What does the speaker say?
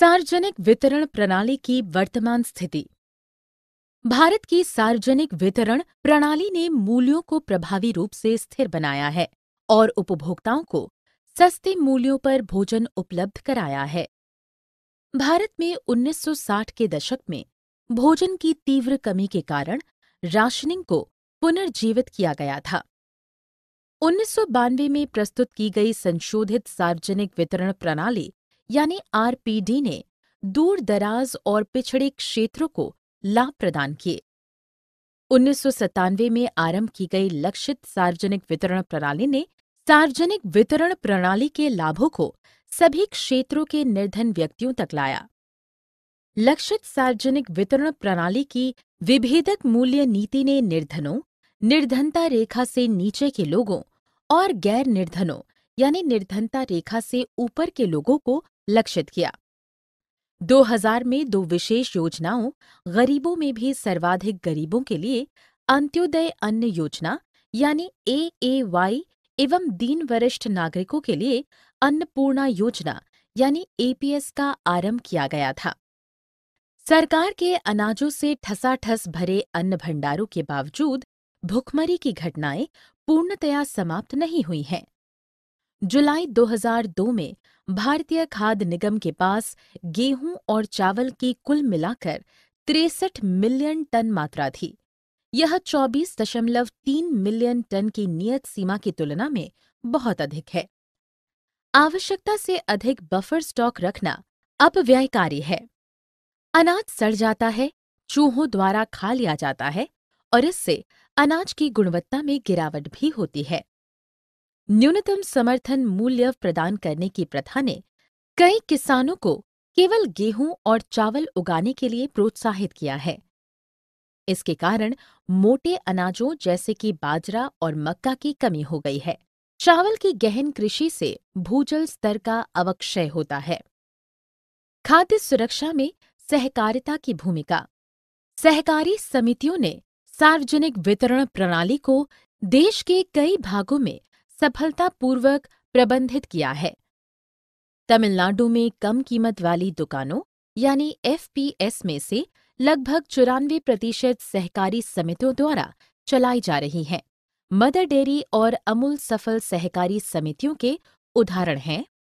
सार्वजनिक वितरण प्रणाली की वर्तमान स्थिति भारत की सार्वजनिक वितरण प्रणाली ने मूल्यों को प्रभावी रूप से स्थिर बनाया है और उपभोक्ताओं को सस्ते मूल्यों पर भोजन उपलब्ध कराया है भारत में 1960 के दशक में भोजन की तीव्र कमी के कारण राशनिंग को पुनर्जीवित किया गया था उन्नीस में प्रस्तुत की गई संशोधित सार्वजनिक वितरण प्रणाली यानी आरपीडी ने दूर दराज और पिछड़े क्षेत्रों को लाभ प्रदान किए उन्नीस में आरंभ की गई लक्षित सार्वजनिक वितरण प्रणाली ने सार्वजनिक वितरण प्रणाली के लाभों को सभी क्षेत्रों के निर्धन व्यक्तियों तक लाया लक्षित सार्वजनिक वितरण प्रणाली की विभेदक मूल्य नीति ने निर्धनों निर्धनता रेखा से नीचे के लोगों और गैर निर्धनों यानी निर्धनता रेखा से ऊपर के लोगों को लक्षित किया 2000 में दो विशेष योजनाओं गरीबों में भी सर्वाधिक गरीबों के लिए अंत्योदय अन्न योजना यानी ए ए वाई एवं दीन वरिष्ठ नागरिकों के लिए अन्नपूर्णा योजना यानी एपीएस का आरंभ किया गया था सरकार के अनाजों से ठसाठस भरे अन्न भंडारों के बावजूद भुखमरी की घटनाएं पूर्णतया समाप्त नहीं हुई हैं जुलाई 2002 में भारतीय खाद्य निगम के पास गेहूं और चावल की कुल मिलाकर तिरसठ मिलियन टन मात्रा थी यह 24.3 मिलियन टन की नियत सीमा की तुलना में बहुत अधिक है आवश्यकता से अधिक बफर स्टॉक रखना अपव्ययकारी है अनाज सड़ जाता है चूहों द्वारा खा लिया जाता है और इससे अनाज की गुणवत्ता में गिरावट भी होती है न्यूनतम समर्थन मूल्य प्रदान करने की प्रथा ने कई किसानों को केवल गेहूं और चावल उगाने के लिए प्रोत्साहित किया है इसके कारण मोटे अनाजों जैसे कि बाजरा और मक्का की कमी हो गई है चावल की गहन कृषि से भूजल स्तर का अवक्षय होता है खाद्य सुरक्षा में सहकारिता की भूमिका सहकारी समितियों ने सार्वजनिक वितरण प्रणाली को देश के कई भागों में सफलतापूर्वक प्रबंधित किया है तमिलनाडु में कम कीमत वाली दुकानों यानी एफपीएस में से लगभग चौरानवे प्रतिशत सहकारी समितियों द्वारा चलाई जा रही हैं मदर डेयरी और अमूल सफल सहकारी समितियों के उदाहरण हैं